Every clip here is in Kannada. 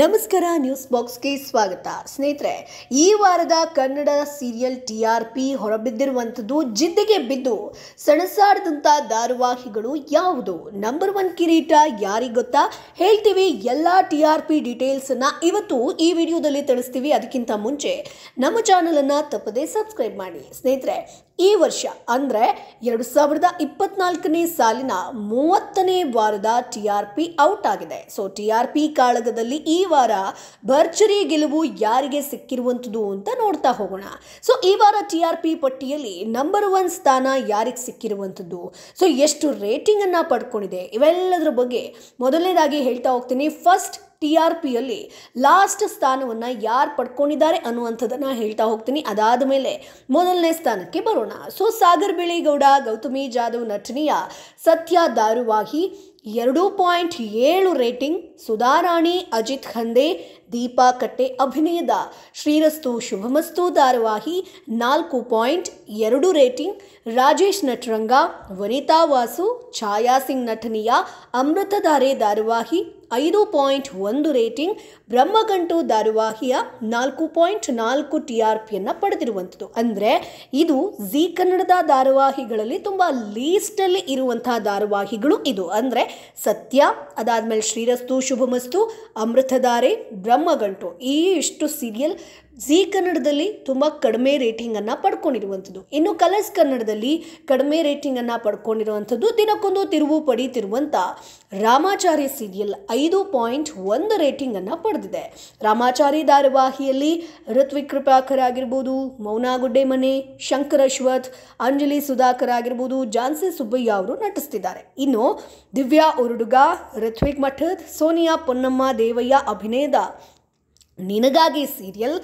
ನಮಸ್ಕಾರ ನ್ಯೂಸ್ ಬಾಕ್ಸ್ಗೆ ಸ್ವಾಗತ ಸ್ನೇಹಿತರೆ ಈ ವಾರದ Kannada serial T R P ಹೊರಬಿದ್ದಿರುವಂಥದ್ದು ಜಿದ್ದಿಗೆ ಬಿದ್ದು ಸಣಸಾಡದಂಥ ಧಾರಾವಾಹಿಗಳು ಯಾವುದು ನಂಬರ್ ಒನ್ ಕಿರೀಟ ಯಾರಿಗೆ ಗೊತ್ತಾ ಹೇಳ್ತೀವಿ ಎಲ್ಲ ಟಿ ಆರ್ ಪಿ ಡೀಟೇಲ್ಸನ್ನು ಇವತ್ತು ಈ ವಿಡಿಯೋದಲ್ಲಿ ತಿಳಿಸ್ತೀವಿ ಅದಕ್ಕಿಂತ ಮುಂಚೆ ನಮ್ಮ ಚಾನಲನ್ನು ತಪ್ಪದೆ ಸಬ್ಸ್ಕ್ರೈಬ್ ಮಾಡಿ ಸ್ನೇಹಿತರೆ ಈ ವರ್ಷ ಅಂದರೆ ಎರಡು ಸಾವಿರದ ಇಪ್ಪತ್ನಾಲ್ಕನೇ ಸಾಲಿನ ಮೂವತ್ತನೇ ವಾರದ ಟಿ ಆರ್ ಪಿ ಔಟ್ ಆಗಿದೆ ಸೊ ಟಿ ಆರ್ ಪಿ ಕಾಳಗದಲ್ಲಿ ಈ ವಾರ ಭರ್ಜರಿ ಗೆಲುವು ಯಾರಿಗೆ ಸಿಕ್ಕಿರುವಂಥದ್ದು ಅಂತ ನೋಡ್ತಾ ಹೋಗೋಣ ಸೊ ಈ ವಾರ ಟಿ ಆರ್ ಪಿ ಪಟ್ಟಿಯಲ್ಲಿ ನಂಬರ್ ಒನ್ ಸ್ಥಾನ ಯಾರಿಗೆ ಸಿಕ್ಕಿರುವಂಥದ್ದು ಸೊ ಎಷ್ಟು ರೇಟಿಂಗನ್ನು ಪಡ್ಕೊಂಡಿದೆ ಇವೆಲ್ಲದರ ಬಗ್ಗೆ ಮೊದಲನೇದಾಗಿ ಹೇಳ್ತಾ ಹೋಗ್ತೀನಿ ಫಸ್ಟ್ ಟಿ ಆರ್ ಪಿಯಲ್ಲಿ ಲಾಸ್ಟ್ ಸ್ಥಾನವನ್ನು ಯಾರು ಪಡ್ಕೊಂಡಿದ್ದಾರೆ ಅನ್ನುವಂಥದ್ದನ್ನು ಹೇಳ್ತಾ ಹೋಗ್ತೀನಿ ಅದಾದ ಮೇಲೆ ಮೊದಲನೇ ಸ್ಥಾನಕ್ಕೆ ಬರೋಣ ಸೊ ಸಾಗರ್ ಬಿಳಿಗೌಡ ಗೌತಮಿ ಜಾಧವ್ ನಟನೆಯ ಸತ್ಯ ದಾರುವಾಹಿ ಎರಡು ಪಾಯಿಂಟ್ ಏಳು ರೇಟಿಂಗ್ ಸುಧಾರಾಣಿ ಅಜಿತ್ ಖಂದೆ ದೀಪಾ ಕಟ್ಟೆ ಅಭಿನಯದ ಶ್ರೀರಸ್ತು ಶುಭಮಸ್ತು ಧಾರಾವಾಹಿ ನಾಲ್ಕು ಪಾಯಿಂಟ್ ಎರಡು ರೇಟಿಂಗ್ ರಾಜೇಶ್ ನಟರಂಗ ವನಿತಾ ವಾಸು ಛಾಯಾ ಸಿಂಗ್ ನಟನೆಯ ಅಮೃತಧಾರೆ ಧಾರಾವಾಹಿ ಐದು ಪಾಯಿಂಟ್ ಒಂದು ರೇಟಿಂಗ್ ಬ್ರಹ್ಮಗಂಟು ಧಾರಾವಾಹಿಯ ನಾಲ್ಕು ಪಾಯಿಂಟ್ ನಾಲ್ಕು ಟಿ ಆರ್ ಪಿಯನ್ನು ಪಡೆದಿರುವಂಥದ್ದು ಅಂದರೆ ಇದು ಜಿ ಕನ್ನಡದ ಧಾರಾವಾಹಿಗಳಲ್ಲಿ ತುಂಬ ಲೀಸ್ಟಲ್ಲಿ ಇರುವಂತಹ ಧಾರಾವಾಹಿಗಳು ಇದು ಅಂದರೆ ಸತ್ಯ ಅದಾದಮೇಲೆ ಶ್ರೀರಸ್ತು ಶುಭಮಸ್ತು ಅಮೃತಧಾರೆ ಬ್ರಹ್ಮಗಂಟು ಈ ಇಷ್ಟು ಸೀರಿಯಲ್ ಜಿ ಕನ್ನಡದಲ್ಲಿ ತುಂಬ ಕಡಿಮೆ ರೇಟಿಂಗ್ ರೇಟಿಂಗನ್ನು ಪಡ್ಕೊಂಡಿರುವಂಥದ್ದು ಇನ್ನು ಕಲರ್ಸ್ ಕನ್ನಡದಲ್ಲಿ ಕಡಿಮೆ ರೇಟಿಂಗ್ ರೇಟಿಂಗನ್ನು ಪಡ್ಕೊಂಡಿರುವಂಥದ್ದು ದಿನಕ್ಕೊಂದು ತಿರುವು ಪಡೀತಿರುವಂಥ ರಾಮಾಚಾರಿ ಸೀರಿಯಲ್ ಐದು ಪಾಯಿಂಟ್ ಒಂದು ರೇಟಿಂಗನ್ನು ಪಡೆದಿದೆ ರಾಮಾಚಾರಿ ಧಾರಾವಾಹಿಯಲ್ಲಿ ಋತ್ವಿಕ್ ಕೃಪಾಕರ್ ಆಗಿರ್ಬೋದು ಮೌನಾ ಗುಡ್ಡೆಮನೆ ಶಂಕರ್ ಅಶ್ವಥ್ ಅಂಜಲಿ ಸುಧಾಕರ್ ಆಗಿರ್ಬೋದು ಜಾನ್ಸಿ ಸುಬ್ಬಯ್ಯ ಅವರು ನಟಿಸ್ತಿದ್ದಾರೆ ಇನ್ನು ದಿವ್ಯಾ ಉರುಡುಗ ಋತ್ವಿಕ್ ಮಠದ್ ಸೋನಿಯಾ ಪೊನ್ನಮ್ಮ ದೇವಯ್ಯ ಅಭಿನಯದ ನಿನಗಾಗಿ ಸೀರಿಯಲ್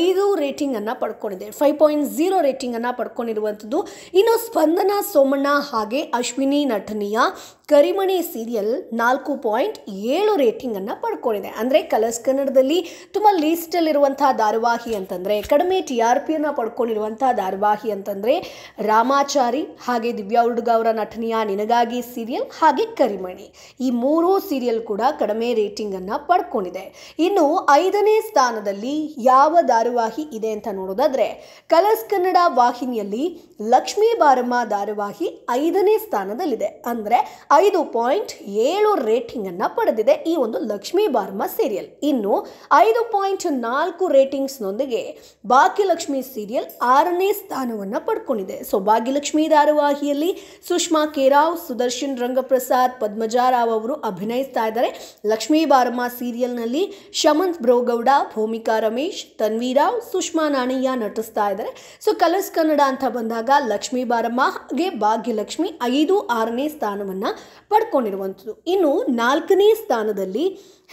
ಐದು ರೇಟಿಂಗನ್ನು ಪಡ್ಕೊಂಡಿದೆ ಫೈವ್ ಪಾಯಿಂಟ್ ಝೀರೋ ರೇಟಿಂಗನ್ನು ಪಡ್ಕೊಂಡಿರುವಂಥದ್ದು ಇನ್ನು ಸ್ಪಂದನ ಸೋಮಣ್ಣ ಹಾಗೆ ಅಶ್ವಿನಿ ನಟನೆಯ ಕರಿಮಣಿ ಸೀರಿಯಲ್ ನಾಲ್ಕು ಪಾಯಿಂಟ್ ಏಳು ರೇಟಿಂಗನ್ನು ಪಡ್ಕೊಂಡಿದೆ ಅಂದರೆ ಕಲರ್ಸ್ ಕನ್ನಡದಲ್ಲಿ ತುಂಬ ಲೀಸ್ಟಲ್ಲಿರುವಂಥ ಧಾರಾವಾಹಿ ಅಂತಂದರೆ ಕಡಿಮೆ ಟಿ ಆರ್ ಪಿಯನ್ನು ಪಡ್ಕೊಂಡಿರುವಂಥ ಧಾರಾವಾಹಿ ಅಂತಂದರೆ ರಾಮಾಚಾರಿ ಹಾಗೆ ದಿವ್ಯಾ ಹುಡುಗ ಅವರ ನಟನೆಯ ನಿನಗಾಗಿ ಸೀರಿಯಲ್ ಹಾಗೆ ಕರಿಮಣಿ ಈ ಮೂರೂ ಸೀರಿಯಲ್ ಕೂಡ ಕಡಿಮೆ ರೇಟಿಂಗನ್ನು ಪಡ್ಕೊಂಡಿದೆ ಇನ್ನು ಐದನೇ ಸ್ಥಾನದಲ್ಲಿ ಯಾವ ಧಾರಾವಾಹಿ ಇದೆ ಅಂತ ನೋಡೋದಾದ್ರೆ ಕಲರ್ಸ್ ಕನ್ನಡ ವಾಹಿನಿಯಲ್ಲಿ ಲಕ್ಷ್ಮೀ ಬಾರಮ್ಮ ಧಾರಾವಾಹಿ ಐದನೇ ಸ್ಥಾನದಲ್ಲಿದೆ ಅಂದ್ರೆ ಐದು ಪಾಯಿಂಟ್ ಏಳು ರೇಟಿಂಗನ್ನು ಪಡೆದಿದೆ ಈ ಒಂದು ಲಕ್ಷ್ಮೀ ಬಾರಮ್ಮ ಸೀರಿಯಲ್ ಇನ್ನು ಐದು ಪಾಯಿಂಟ್ ನಾಲ್ಕು ರೇಟಿಂಗ್ಸ್ನೊಂದಿಗೆ ಭಾಗ್ಯಲಕ್ಷ್ಮಿ ಸೀರಿಯಲ್ ಆರನೇ ಸ್ಥಾನವನ್ನು ಪಡ್ಕೊಂಡಿದೆ ಸೊ ಭಾಗ್ಯಲಕ್ಷ್ಮಿ ಧಾರಾವಾಹಿಯಲ್ಲಿ ಸುಷ್ಮಾ ಕೇರಾವ್ ಸುದರ್ಶನ್ ರಂಗಪ್ರಸಾದ್ ಪದ್ಮಜಾರಾವ್ ಅವರು ಅಭಿನಯಿಸ್ತಾ ಇದ್ದಾರೆ ಲಕ್ಷ್ಮೀ ಬಾರಮ್ಮ ಸೀರಿಯಲ್ನಲ್ಲಿ ಶಮಂತ್ ಬ್ರೋಗೌಡ ಭೂಮಿಕಾ ರಮೇಶ್ ತನ್ವಿ ರವಿರಾವ್ ಸುಷ್ಮಾ ನಾಣಿಯ ನಟಿಸ್ತಾ ಇದ್ದಾರೆ ಸೊ ಕಲರ್ಸ್ ಕನ್ನಡ ಅಂತ ಬಂದಾಗ ಲಕ್ಷ್ಮೀ ಬಾರಮ್ಮ ಹಾಗೆ ಭಾಗ್ಯಲಕ್ಷ್ಮಿ ಐದು ಆರನೇ ಸ್ಥಾನವನ್ನು ಪಡ್ಕೊಂಡಿರುವಂಥದ್ದು ಇನ್ನು ನಾಲ್ಕನೇ ಸ್ಥಾನದಲ್ಲಿ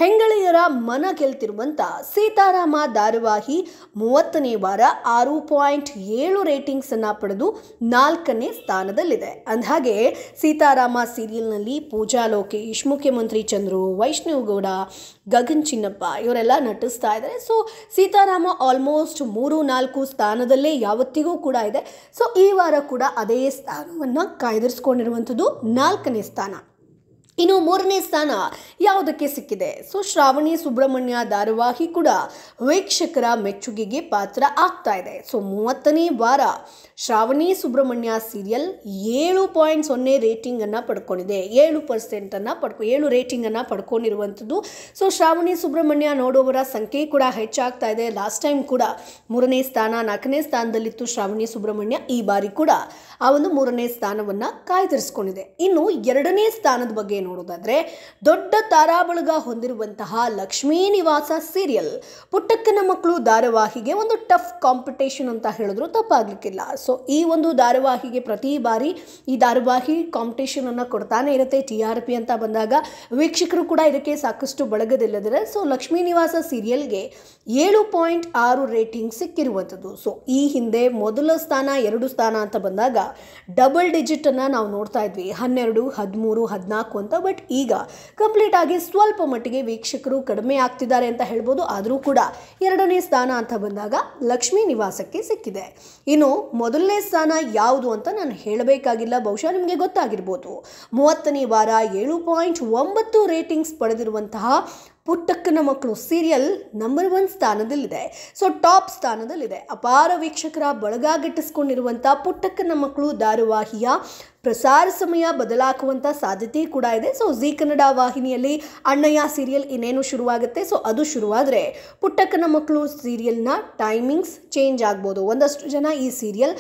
ಹೆಂಗಳೆಯರ ಮನ ಗೆಲ್ತಿರುವಂಥ ಸೀತಾರಾಮ ಧಾರಾವಾಹಿ ಮೂವತ್ತನೇ ವಾರ ಆರು ಪಾಯಿಂಟ್ ಏಳು ರೇಟಿಂಗ್ಸನ್ನು ಪಡೆದು ನಾಲ್ಕನೇ ಸ್ಥಾನದಲ್ಲಿದೆ ಅಂದಹಾಗೆ ಸೀತಾರಾಮ ಸೀರಿಯಲ್ನಲ್ಲಿ ಪೂಜಾ ಲೋಕೇಶ್ ಮುಖ್ಯಮಂತ್ರಿ ಚಂದ್ರು ವೈಷ್ಣವ್ ಗಗನ್ ಚಿನ್ನಪ್ಪ ಇವರೆಲ್ಲ ನಟಿಸ್ತಾ ಇದ್ದಾರೆ ಸೊ ಸೀತಾರಾಮ ಆಲ್ಮೋಸ್ಟ್ ಮೂರು ನಾಲ್ಕು ಸ್ಥಾನದಲ್ಲೇ ಯಾವತ್ತಿಗೂ ಕೂಡ ಇದೆ ಸೊ ಈ ವಾರ ಕೂಡ ಅದೇ ಸ್ಥಾನವನ್ನು ಕಾಯ್ದಿರಿಸ್ಕೊಂಡಿರುವಂಥದ್ದು ನಾಲ್ಕನೇ ಸ್ಥಾನ ಇನ್ನು ಮೂರನೇ ಸ್ಥಾನ ಯಾವುದಕ್ಕೆ ಸಿಕ್ಕಿದೆ ಸೊ ಶ್ರಾವಣಿ ಸುಬ್ರಹ್ಮಣ್ಯ ಧಾರಾವಾಹಿ ಕೂಡ ವೀಕ್ಷಕರ ಮೆಚ್ಚುಗೆಗೆ ಪಾತ್ರ ಆಗ್ತಾ ಇದೆ ಸೊ ಮೂವತ್ತನೇ ವಾರ ಶ್ರಾವಣಿ ಸುಬ್ರಹ್ಮಣ್ಯ ಸೀರಿಯಲ್ ಏಳು ಪಾಯಿಂಟ್ ಸೊನ್ನೆ ರೇಟಿಂಗನ್ನು ಪಡ್ಕೊಂಡಿದೆ ಏಳು ಪರ್ಸೆಂಟನ್ನು ಪಡ್ಕೊ ಏಳು ರೇಟಿಂಗನ್ನು ಪಡ್ಕೊಂಡಿರುವಂಥದ್ದು ಸೊ ಶ್ರಾವಣಿ ಸುಬ್ರಹ್ಮಣ್ಯ ನೋಡುವವರ ಸಂಖ್ಯೆ ಕೂಡ ಹೆಚ್ಚಾಗ್ತಾ ಇದೆ ಲಾಸ್ಟ್ ಟೈಮ್ ಕೂಡ ಮೂರನೇ ಸ್ಥಾನ ನಾಲ್ಕನೇ ಸ್ಥಾನದಲ್ಲಿತ್ತು ಶ್ರಾವಣಿ ಸುಬ್ರಹ್ಮಣ್ಯ ಈ ಬಾರಿ ಕೂಡ ಆ ಒಂದು ಮೂರನೇ ಸ್ಥಾನವನ್ನು ಕಾಯ್ದಿರಿಸ್ಕೊಂಡಿದೆ ಇನ್ನು ಎರಡನೇ ಸ್ಥಾನದ ಬಗ್ಗೆ ನೋಡೋದಾದ್ರೆ ದೊಡ್ಡ ತಾರಾಬಳಗ ಹೊಂದಿರುವಂತಹ ಲಕ್ಷ್ಮೀ ನಿವಾಸ ಸೀರಿಯಲ್ ಪುಟ್ಟಕ್ಕನ ಮಕ್ಕಳು ಧಾರಾವಾಹಿಗೆ ಒಂದು ಟಫ್ ಕಾಂಪಿಟೇಷನ್ ಅಂತ ಹೇಳಿದ್ರು ತಪ್ಪಾಗಲಿಕ್ಕಿಲ್ಲ ಸೊ ಈ ಒಂದು ಧಾರಾವಾಹಿಗೆ ಪ್ರತಿ ಬಾರಿ ಈ ಧಾರಾವಾಹಿ ಕಾಂಪಿಟೇಷನನ್ನು ಕೊಡ್ತಾನೆ ಇರುತ್ತೆ ಟಿ ಆರ್ ಪಿ ಅಂತ ಬಂದಾಗ ವೀಕ್ಷಕರು ಕೂಡ ಇದಕ್ಕೆ ಸಾಕಷ್ಟು ಬಳಗದಿಲ್ಲದರೆ ಸೊ ಲಕ್ಷ್ಮೀ ನಿವಾಸ ಸೀರಿಯಲ್ಗೆ ಏಳು ಪಾಯಿಂಟ್ ಆರು ರೇಟಿಂಗ್ ಸಿಕ್ಕಿರುವಂಥದ್ದು ಸೊ ಈ ಹಿಂದೆ ಮೊದಲ ಸ್ಥಾನ ಎರಡು ಸ್ಥಾನ ಅಂತ ಬಂದಾಗ ಡಬಲ್ ಡಿಜಿಟನ್ನು ನಾವು ನೋಡ್ತಾ ಇದ್ವಿ ಹನ್ನೆರಡು ಹದಿಮೂರು ಹದಿನಾಲ್ಕು ಅಂತ ಬಟ್ ಈಗ ಕಂಪ್ಲೀಟ್ ಆಗಿ ಸ್ವಲ್ಪ ಮಟ್ಟಿಗೆ ವೀಕ್ಷಕರು ಕಡಿಮೆ ಆಗ್ತಿದ್ದಾರೆ ಅಂತ ಹೇಳ್ಬೋದು ಆದರೂ ಕೂಡ ಎರಡನೇ ಸ್ಥಾನ ಅಂತ ಬಂದಾಗ ಲಕ್ಷ್ಮೀ ನಿವಾಸಕ್ಕೆ ಸಿಕ್ಕಿದೆ ಇನ್ನು ಮೊದಲನೇ ಸ್ಥಾನ ಯಾವುದು ಅಂತ ನಾನು ಹೇಳಬೇಕಾಗಿಲ್ಲ ಬಹುಶಃ ನಿಮಗೆ ಗೊತ್ತಾಗಿರ್ಬೋದು ಮೂವತ್ತನೇ ವಾರ ಏಳು ಪಾಯಿಂಟ್ ಒಂಬತ್ತು ರೇಟಿಂಗ್ಸ್ ಪಡೆದಿರುವಂತಹ ಪುಟ್ಟಕ್ಕನ ಮಕ್ಕಳು ಸೀರಿಯಲ್ ನಂಬರ್ ಒನ್ ಸ್ಥಾನದಲ್ಲಿದೆ ಸೊ ಟಾಪ್ ಸ್ಥಾನದಲ್ಲಿದೆ ಅಪಾರ ವೀಕ್ಷಕರ ಬಳಗಾಗಿಟ್ಟಿಸ್ಕೊಂಡಿರುವಂಥ ಪುಟ್ಟಕ್ಕನ ಮಕ್ಕಳು ಧಾರಾವಾಹಿಯ ಪ್ರಸಾರ ಸಮಯ ಬದಲಾಗುವಂಥ ಸಾಧ್ಯತೆ ಕೂಡ ಇದೆ ಸೊ ಜಿ ಕನ್ನಡ ವಾಹಿನಿಯಲ್ಲಿ ಅಣ್ಣಯ್ಯ ಸೀರಿಯಲ್ ಇನ್ನೇನು ಶುರುವಾಗುತ್ತೆ ಸೊ ಅದು ಶುರುವಾದರೆ ಪುಟ್ಟಕ್ಕನ ಮಕ್ಕಳು ಸೀರಿಯಲ್ನ ಟೈಮಿಂಗ್ಸ್ ಚೇಂಜ್ ಆಗ್ಬೋದು ಒಂದಷ್ಟು ಜನ ಈ ಸೀರಿಯಲ್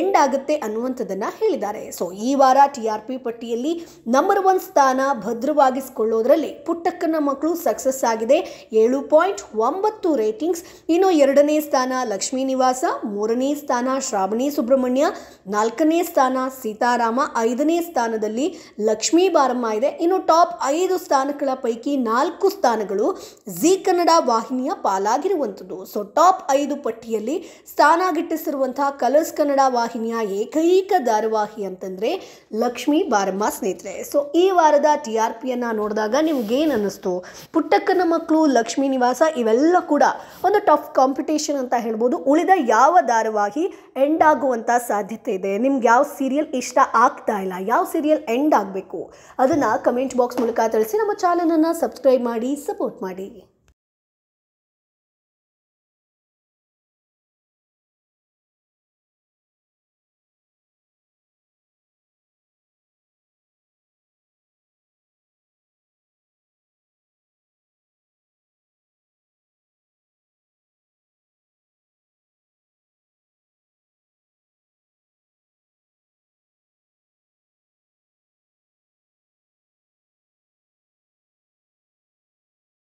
ಎಂಡ್ ಆಗುತ್ತೆ ಅನ್ನುವಂಥದ್ದನ್ನು ಹೇಳಿದ್ದಾರೆ ಸೊ ಈ ವಾರ ಟಿ ಆರ್ ಪಿ ಪಟ್ಟಿಯಲ್ಲಿ ನಂಬರ್ ಒನ್ ಸ್ಥಾನ ಭದ್ರವಾಗಿಸ್ಕೊಳ್ಳೋದ್ರಲ್ಲಿ ಪುಟ್ಟಕ್ಕನ ಮಕ್ಕಳು ಸಕ್ಸಸ್ ಸಕ್ಸಸ್ ಆಗಿದೆ ಏಳು ಪಾಯಿಂಟ್ ಒಂಬತ್ತು ರೇಟಿಂಗ್ಸ್ ಇನ್ನು ಎರಡನೇ ಸ್ಥಾನ ಲಕ್ಷ್ಮೀ ನಿವಾಸ ಮೂರನೇ ಸ್ಥಾನ ಶ್ರಾವಣಿ ಸುಬ್ರಹ್ಮಣ್ಯ ನಾಲ್ಕನೇ ಸ್ಥಾನ ಸೀತಾರಾಮ ಐದನೇ ಸ್ಥಾನದಲ್ಲಿ ಲಕ್ಷ್ಮೀ ಬಾರಮ್ಮ ಇದೆ ಇನ್ನು ಟಾಪ್ ಐದು ಸ್ಥಾನಗಳ ಪೈಕಿ ನಾಲ್ಕು ಸ್ಥಾನಗಳು ಜಿ ಕನ್ನಡ ವಾಹಿನಿಯ ಪಾಲಾಗಿರುವಂಥದ್ದು ಸೊ ಟಾಪ್ ಐದು ಪಟ್ಟಿಯಲ್ಲಿ ಸ್ಥಾನ ಗಿಟ್ಟಿಸಿರುವಂತಹ ಕಲರ್ಸ್ ಕನ್ನಡ ವಾಹಿನಿಯ ಏಕೈಕ ಧಾರಾವಾಹಿ ಅಂತಂದರೆ ಲಕ್ಷ್ಮೀ ಬಾರಮ್ಮ ಸ್ನೇಹಿತರೆ ಸೊ ಈ ವಾರದ ಟಿ ಆರ್ ಪಿಯನ್ನು ನೋಡಿದಾಗ ನಿಮ್ಗೇನು ಅನ್ನಿಸ್ತು ಪುಟ್ಟ ಚಿತ್ತಕ್ಕನ ಮಕ್ಕಳು ಲಕ್ಷ್ಮೀ ನಿವಾಸ ಇವೆಲ್ಲ ಕೂಡ ಒಂದು ಟಫ್ ಕಾಂಪಿಟೇಷನ್ ಅಂತ ಹೇಳ್ಬೋದು ಉಳಿದ ಯಾವ ಧಾರಾವಾಹಿ ಎಂಡ್ ಆಗುವಂಥ ಸಾಧ್ಯತೆ ಇದೆ ನಿಮ್ಗೆ ಯಾವ ಸೀರಿಯಲ್ ಇಷ್ಟ ಆಗ್ತಾ ಇಲ್ಲ ಯಾವ ಸೀರಿಯಲ್ ಎಂಡ್ ಆಗಬೇಕು ಅದನ್ನು ಕಮೆಂಟ್ ಬಾಕ್ಸ್ ಮೂಲಕ ತಿಳಿಸಿ ನಮ್ಮ ಚಾನಲನ್ನು ಸಬ್ಸ್ಕ್ರೈಬ್ ಮಾಡಿ ಸಪೋರ್ಟ್ ಮಾಡಿ